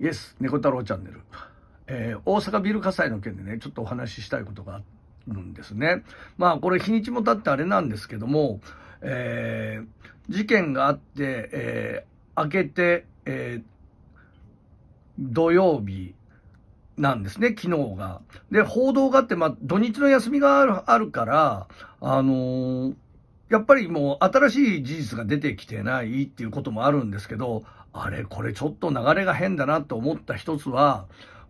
イエス猫太郎チャンネル、えー、大阪ビル火災の件でねちょっとお話ししたいことがあるんですねまあこれ日にちも経ってあれなんですけども、えー、事件があって、えー、明けて、えー、土曜日なんですね、昨日が。で、報道があって、まあ、土日の休みがあるから、あのーやっぱりもう新しい事実が出てきてないっていうこともあるんですけど、あれ、これちょっと流れが変だなと思った一つは、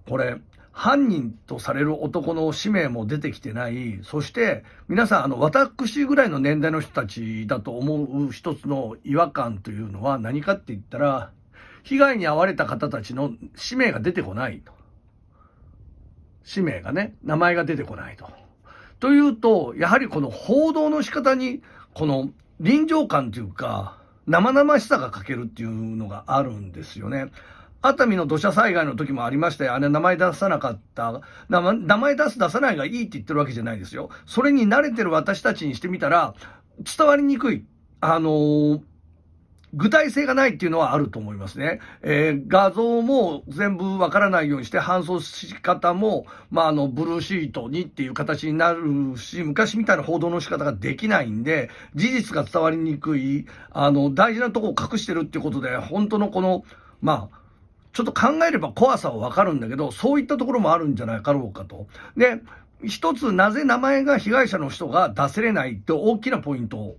これ、犯人とされる男の氏名も出てきてない、そして皆さん、あの、私ぐらいの年代の人たちだと思う一つの違和感というのは何かって言ったら、被害に遭われた方たちの氏名が出てこないと。氏名がね、名前が出てこないと。というと、やはりこの報道の仕方にこの臨場感というか、生々しさが欠けるっていうのがあるんですよね。熱海の土砂災害の時もありまして、あれ名前出さなかった、名前出す出さないがいいって言ってるわけじゃないですよ。それに慣れてる私たちにしてみたら、伝わりにくい。あのー具体性がないっていうのはあると思いますね。えー、画像も全部わからないようにして、搬送し方も、まあ、あの、ブルーシートにっていう形になるし、昔みたいな報道の仕方ができないんで、事実が伝わりにくい、あの、大事なとこを隠してるっていうことで、本当のこの、まあ、ちょっと考えれば怖さはわかるんだけど、そういったところもあるんじゃないかろうかと。で、一つ、なぜ名前が被害者の人が出せれないって大きなポイント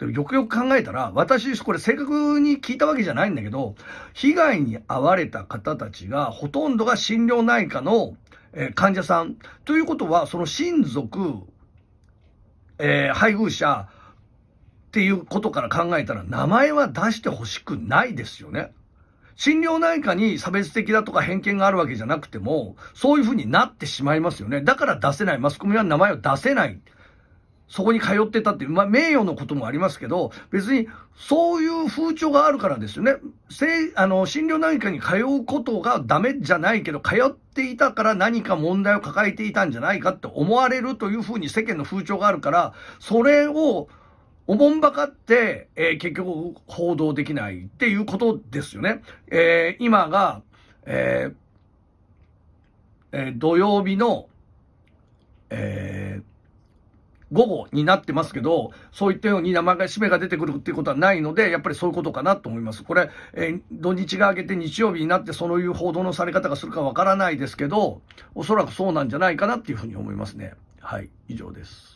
よくよく考えたら、私、これ正確に聞いたわけじゃないんだけど、被害に遭われた方たちが、ほとんどが心療内科の、えー、患者さん。ということは、その親族、えー、配偶者っていうことから考えたら、名前は出してほしくないですよね。心療内科に差別的だとか偏見があるわけじゃなくても、そういうふうになってしまいますよね。だから出せない。マスコミは名前を出せない。そこに通ってたっていう、まあ、名誉のこともありますけど、別にそういう風潮があるからですよね。せあの、診療内科に通うことがダメじゃないけど、通っていたから何か問題を抱えていたんじゃないかって思われるというふうに世間の風潮があるから、それをおもんばかって、えー、結局報道できないっていうことですよね。えー、今が、えーえー、土曜日の、えー午後になってますけど、そういったように名前が、締めが出てくるっていうことはないので、やっぱりそういうことかなと思います。これ、えー、土日が明けて日曜日になってそういう報道のされ方がするかわからないですけど、おそらくそうなんじゃないかなっていうふうに思いますね。はい、以上です。